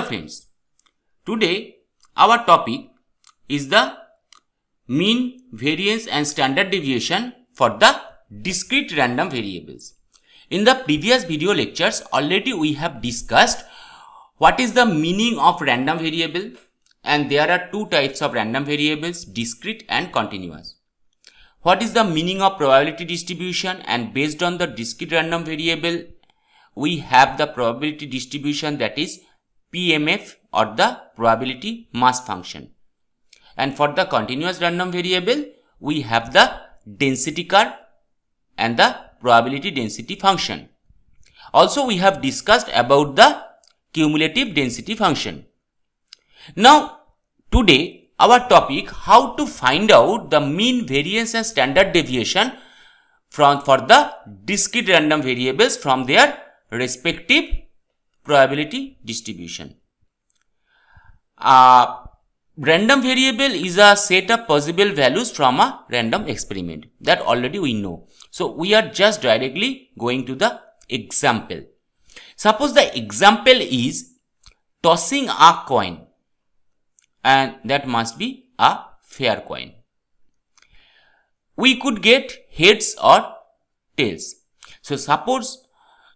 Hello friends, today our topic is the mean variance and standard deviation for the discrete random variables. In the previous video lectures already we have discussed what is the meaning of random variable and there are two types of random variables discrete and continuous. What is the meaning of probability distribution and based on the discrete random variable we have the probability distribution that is PMF or the probability mass function. And for the continuous random variable, we have the density curve and the probability density function. Also, we have discussed about the cumulative density function. Now, today our topic how to find out the mean variance and standard deviation from for the discrete random variables from their respective probability distribution. A random variable is a set of possible values from a random experiment that already we know. So we are just directly going to the example. Suppose the example is tossing a coin and that must be a fair coin. We could get heads or tails. So suppose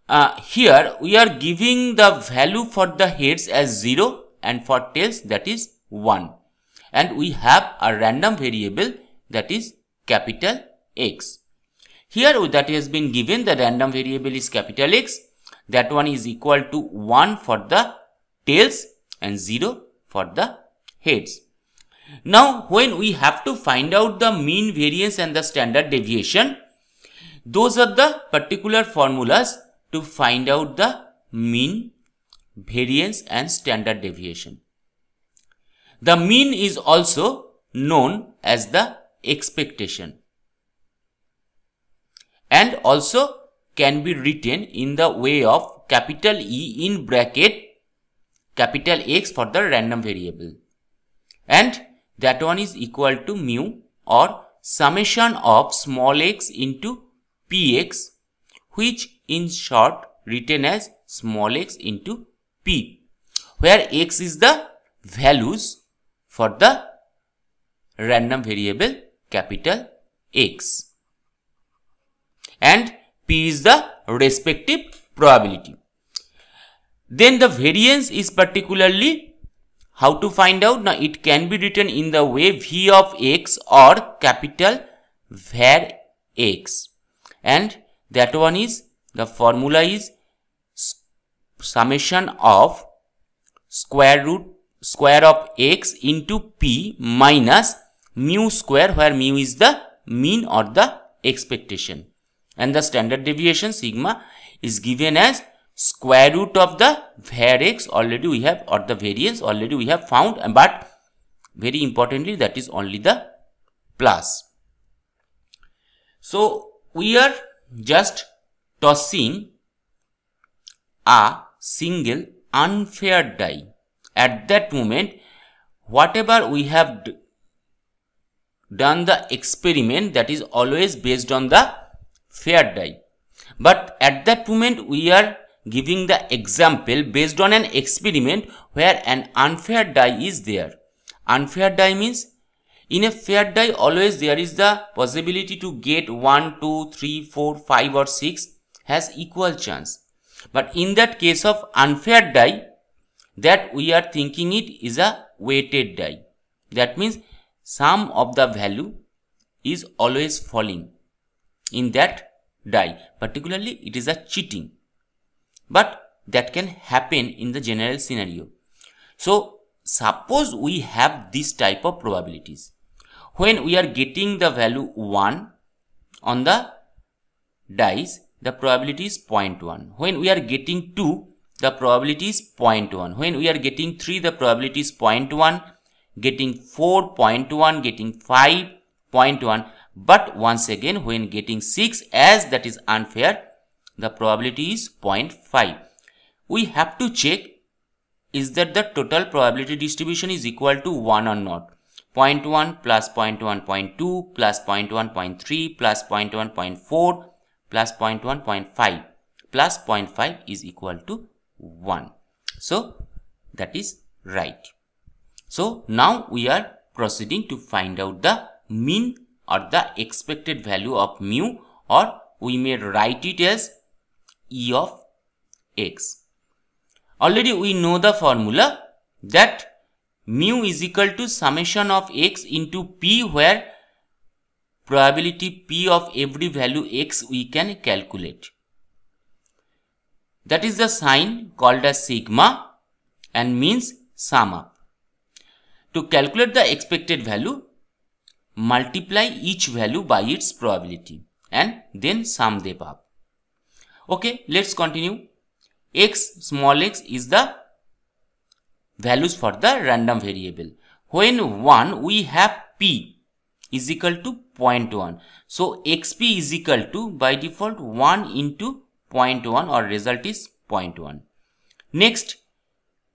uh, here we are giving the value for the heads as 0 and for tails that is 1 and we have a random variable that is capital X. Here that has been given the random variable is capital X that one is equal to 1 for the tails and 0 for the heads. Now when we have to find out the mean variance and the standard deviation those are the particular formulas to find out the mean, variance and standard deviation. The mean is also known as the expectation and also can be written in the way of capital E in bracket capital X for the random variable and that one is equal to mu or summation of small x into px which in short written as small x into p, where x is the values for the random variable capital X and P is the respective probability. Then the variance is particularly how to find out? Now it can be written in the way V of X or capital var X and that one is the formula is summation of square root square of x into p minus mu square where mu is the mean or the expectation and the standard deviation sigma is given as square root of the var x already we have or the variance already we have found but very importantly that is only the plus so we are just tossing a single unfair die. At that moment, whatever we have done the experiment that is always based on the fair die. But at that moment, we are giving the example based on an experiment where an unfair die is there. Unfair die means In a fair die always there is the possibility to get 1, 2, 3, 4, 5 or 6 has equal chance. But in that case of unfair die that we are thinking it is a weighted die. That means sum of the value is always falling in that die. Particularly it is a cheating. But that can happen in the general scenario. So suppose we have this type of probabilities when we are getting the value 1 on the dice, the probability is 0.1. When we are getting 2, the probability is 0.1. When we are getting 3, the probability is 0.1. Getting 4, 0.1. Getting 5, 0.1. But once again, when getting 6, as that is unfair, the probability is 0.5. We have to check is that the total probability distribution is equal to 1 or not. 0.1 plus 0.1, 0.2 plus 0.1, 0.3 plus 0.1, 0.4 plus 0.1, 0.5 plus 0.5 is equal to 1. So that is right. So now we are proceeding to find out the mean or the expected value of mu or we may write it as E of x. Already we know the formula that mu is equal to summation of x into p where probability p of every value x we can calculate. That is the sign called as sigma and means sum up. To calculate the expected value, multiply each value by its probability and then sum them up. Okay, let's continue. x small x is the values for the random variable. When 1, we have p is equal to 0.1. So, xp is equal to by default 1 into 0.1 or result is 0.1. Next,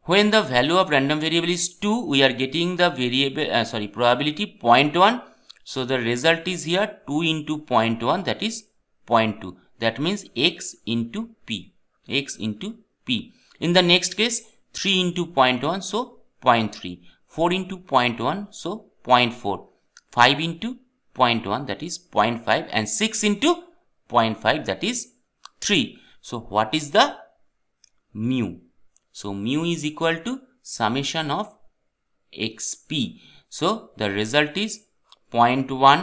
when the value of random variable is 2, we are getting the variable, uh, sorry, probability 0.1. So, the result is here 2 into 0.1 that is 0.2. That means x into p, x into p. In the next case, 3 into 0.1 so 0.3 4 into 0.1 so 0.4 5 into 0.1 that is 0.5 and 6 into 0.5 that is 3 so what is the mu so mu is equal to summation of xp so the result is 0.1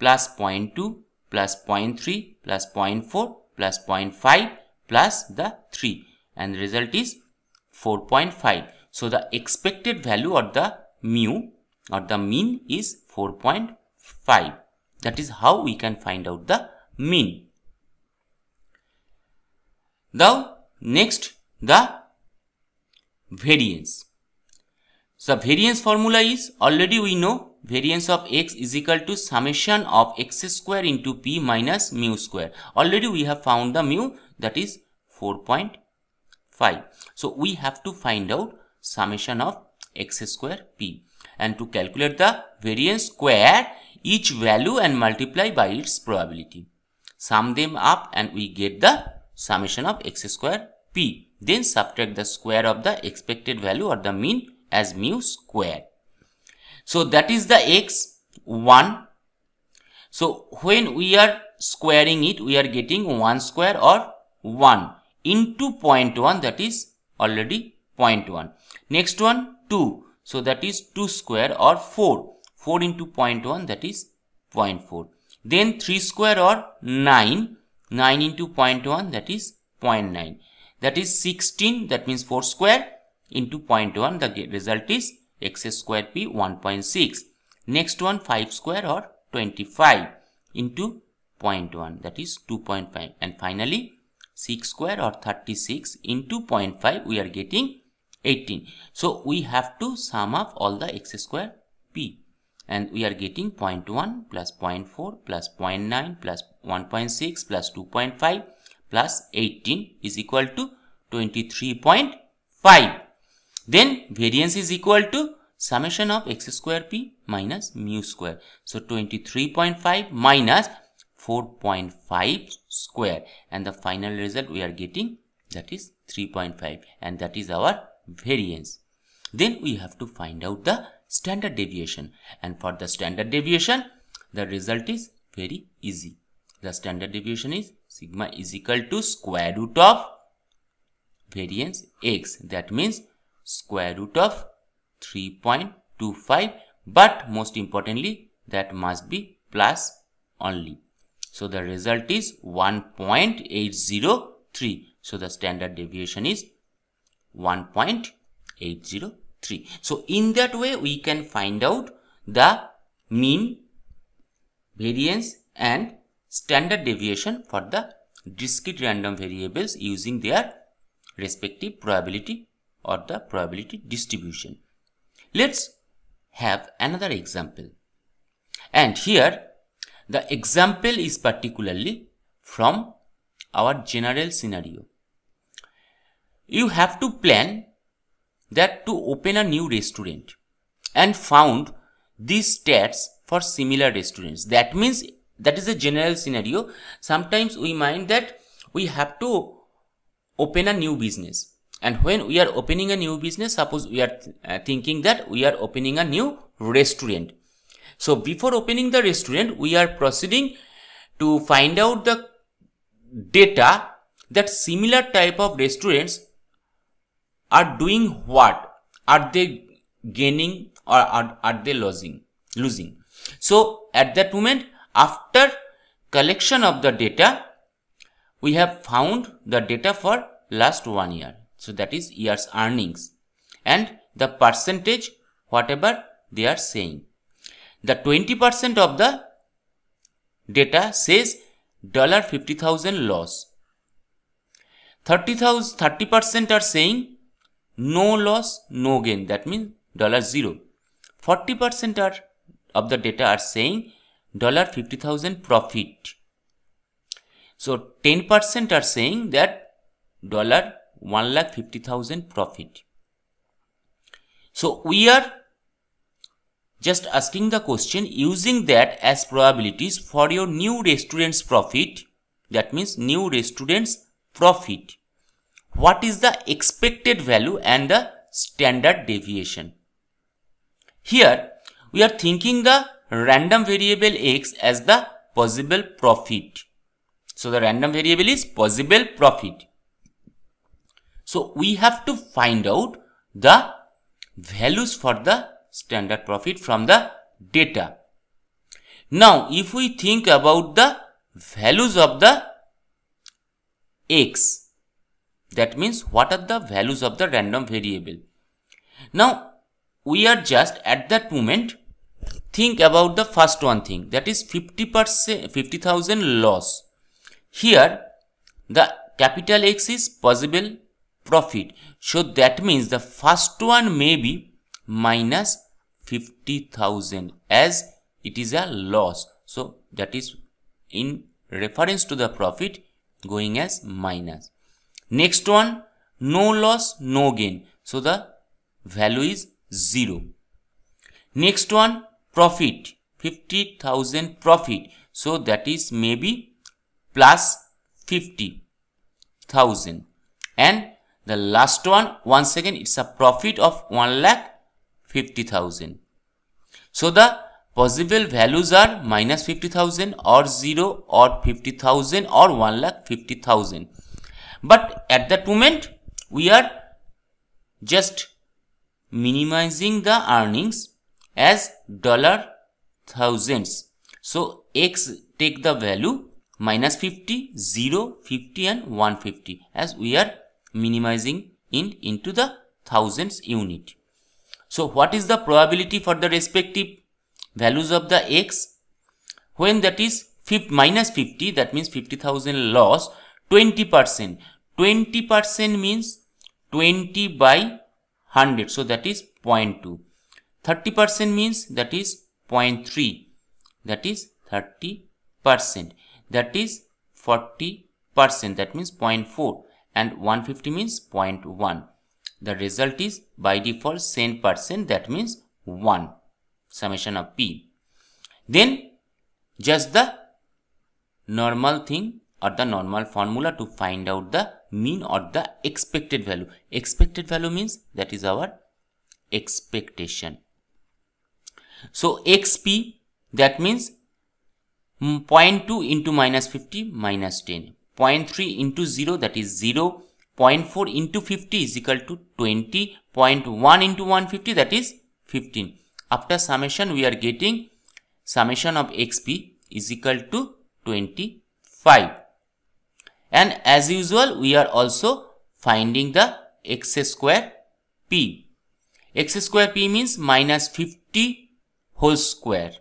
plus 0.2 plus 0.3 plus 0.4 plus 0.5 plus the 3 and the result is 4.5. So the expected value or the mu or the mean is 4.5. That is how we can find out the mean. Now next the variance. So variance formula is already we know variance of x is equal to summation of x square into p minus mu square. Already we have found the mu that is 4.5. 5. So we have to find out summation of x square p and to calculate the variance square each value and multiply by its probability. Sum them up and we get the summation of x square p. Then subtract the square of the expected value or the mean as mu square. So that is the x 1. So when we are squaring it we are getting 1 square or 1 into 0.1 that is already 0.1. Next one 2. So that is 2 square or 4. 4 into 0.1 that is 0.4. Then 3 square or 9. 9 into 0.1 that is 0.9. That is 16 that means 4 square into 0.1 the result is x square p 1.6. Next one 5 square or 25 into 0.1 that is 2.5 and finally 6 square or 36 into 0.5 we are getting 18. So we have to sum up all the x square p and we are getting 0.1 plus 0.4 plus 0.9 plus 1.6 plus 2.5 plus 18 is equal to 23.5. Then variance is equal to summation of x square p minus mu square. So 23.5 minus 4.5 square and the final result we are getting that is 3.5 and that is our variance. Then we have to find out the standard deviation and for the standard deviation the result is very easy. The standard deviation is sigma is equal to square root of variance x that means square root of 3.25 but most importantly that must be plus only so the result is 1.803. So the standard deviation is 1.803. So in that way we can find out the mean variance and standard deviation for the discrete random variables using their respective probability or the probability distribution. Let's have another example. And here the example is particularly from our general scenario. You have to plan that to open a new restaurant and found these stats for similar restaurants. That means that is a general scenario. Sometimes we mind that we have to open a new business and when we are opening a new business suppose we are th uh, thinking that we are opening a new restaurant so before opening the restaurant, we are proceeding to find out the data that similar type of restaurants are doing what? Are they gaining or are, are they losing? Losing. So at that moment, after collection of the data, we have found the data for last one year. So that is year's earnings and the percentage whatever they are saying the 20% of the data says $50,000 loss. 30,000, 30% are saying no loss, no gain. That means dollar zero. 40% are of the data are saying dollar 50,000 profit. So 10% are saying that dollar 1 lakh 50,000 profit. So we are just asking the question using that as probabilities for your new students profit that means new students profit what is the expected value and the standard deviation here we are thinking the random variable x as the possible profit so the random variable is possible profit so we have to find out the values for the standard profit from the data. Now, if we think about the values of the x, that means what are the values of the random variable. Now, we are just at that moment think about the first one thing that is 50% 50,000 loss. Here, the capital X is possible profit. So that means the first one may be minus 50,000 as it is a loss. So that is in reference to the profit going as minus. Next one, no loss, no gain. So the value is 0. Next one, profit, 50,000 profit. So that is maybe plus 50,000. And the last one, once again, it's a profit of 1 lakh 50,000. So the possible values are minus 50,000 or 0 or 50,000 or 1 lakh 50,000. But at that moment we are just minimizing the earnings as dollar thousands. So x take the value minus 50, 0, 50 and 150 as we are minimizing in into the thousands unit. So what is the probability for the respective values of the x? When that is 50, minus 50, that means 50,000 loss, 20%. 20% means 20 by 100. So that is 0.2. 30% means that is 0.3. That is 30%. That is 40%. That means 0.4. And 150 means 0.1. The result is by default same percent that means 1 summation of P. Then just the normal thing or the normal formula to find out the mean or the expected value. Expected value means that is our expectation. So xp that means mm, 0.2 into minus 50 minus 10. 0.3 into 0 that is 0. 0.4 into 50 is equal to 20, 0.1 into 150 that is 15. After summation we are getting summation of xp is equal to 25. And as usual we are also finding the x square p. x square p means minus 50 whole square.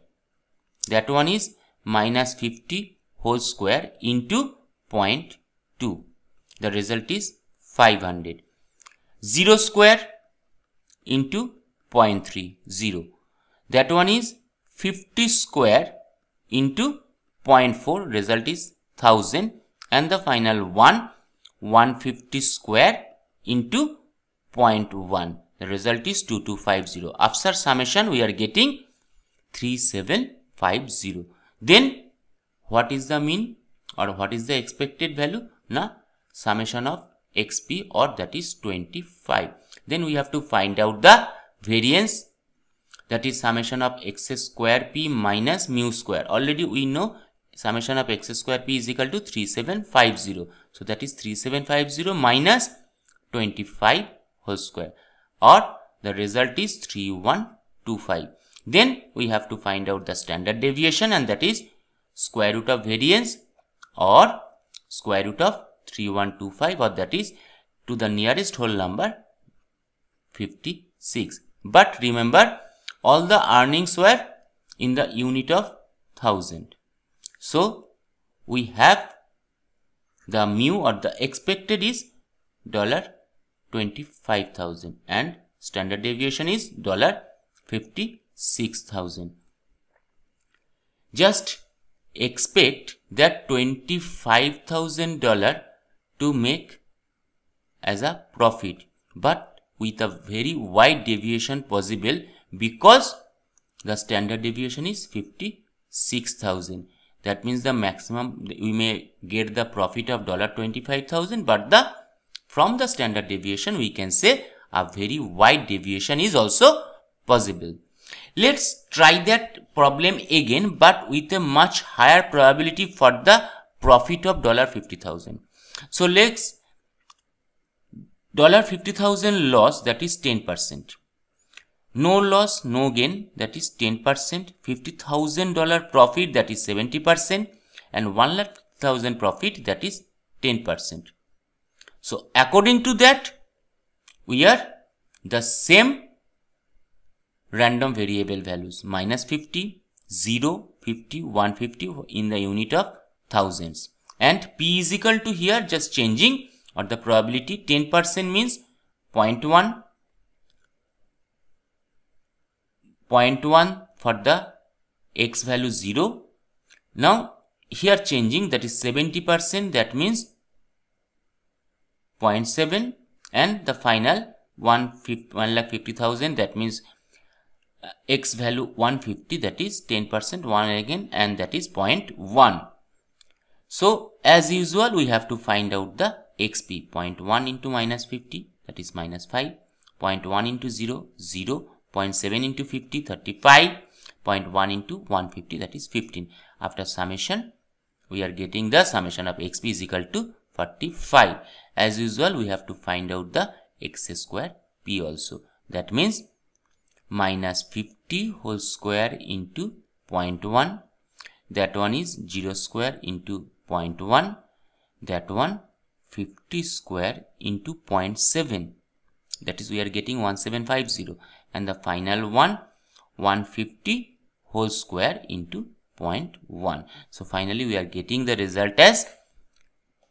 That one is minus 50 whole square into 0.2. The result is 500. 0 square into 0.30. That one is 50 square into 0.4 result is 1000 and the final one 150 square into 0.1 the result is 2250 after summation we are getting 3750 then what is the mean or what is the expected value now summation of xp or that is 25. Then we have to find out the variance that is summation of x square p minus mu square. Already we know summation of x square p is equal to 3750. So that is 3750 minus 25 whole square or the result is 3125. Then we have to find out the standard deviation and that is square root of variance or square root of 3125 or that is to the nearest whole number 56. But remember all the earnings were in the unit of thousand. So we have the mu or the expected is dollar 25,000 and standard deviation is dollar 56,000. Just expect that $25,000 to make as a profit but with a very wide deviation possible because the standard deviation is 56000 that means the maximum we may get the profit of dollar 25000 but the from the standard deviation we can say a very wide deviation is also possible Let's try that problem again but with a much higher probability for the profit of dollar 50000 so let's $50,000 loss that is 10%. No loss, no gain that is 10%, $50,000 profit that is 70% and 1000 profit that is 10%. So according to that, we are the same random variable values minus 50, 0, 50, 150 in the unit of thousands and P is equal to here just changing or the probability 10% means 0.1 0.1 for the x value 0. Now here changing that is 70% that means 0.7 and the final 1,50,000 that means uh, x value 150 that is 10% 1 again and that is 0.1. So as usual, we have to find out the xp 0.1 into minus 50 that is minus 5, 0.1 into 0, 0, 0.7 into 50, 35, 0.1 into 150 that is 15. After summation, we are getting the summation of xp is equal to 45. As usual, we have to find out the x square p also. That means minus 50 whole square into 0.1 that one is 0 square into Point 0.1 that one 50 square into 0.7 that is we are getting 1750 and the final one 150 whole square into 0.1 so finally we are getting the result as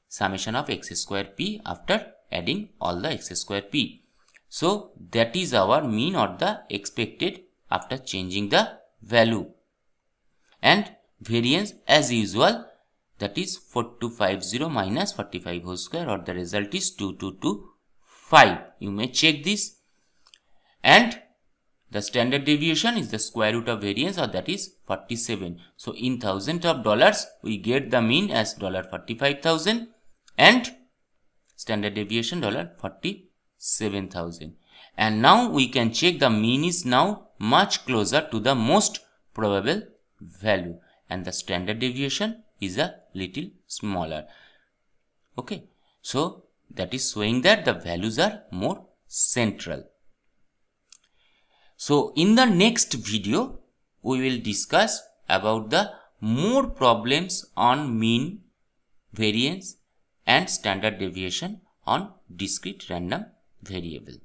summation of x square p after adding all the x square p so that is our mean or the expected after changing the value and variance as usual that is 4250 minus 45 whole square or the result is 2225. You may check this and the standard deviation is the square root of variance or that is 47. So in thousand of dollars we get the mean as dollar 45,000 and standard deviation dollar 47,000. And now we can check the mean is now much closer to the most probable value and the standard deviation is a little smaller okay so that is showing that the values are more central so in the next video we will discuss about the more problems on mean variance and standard deviation on discrete random variable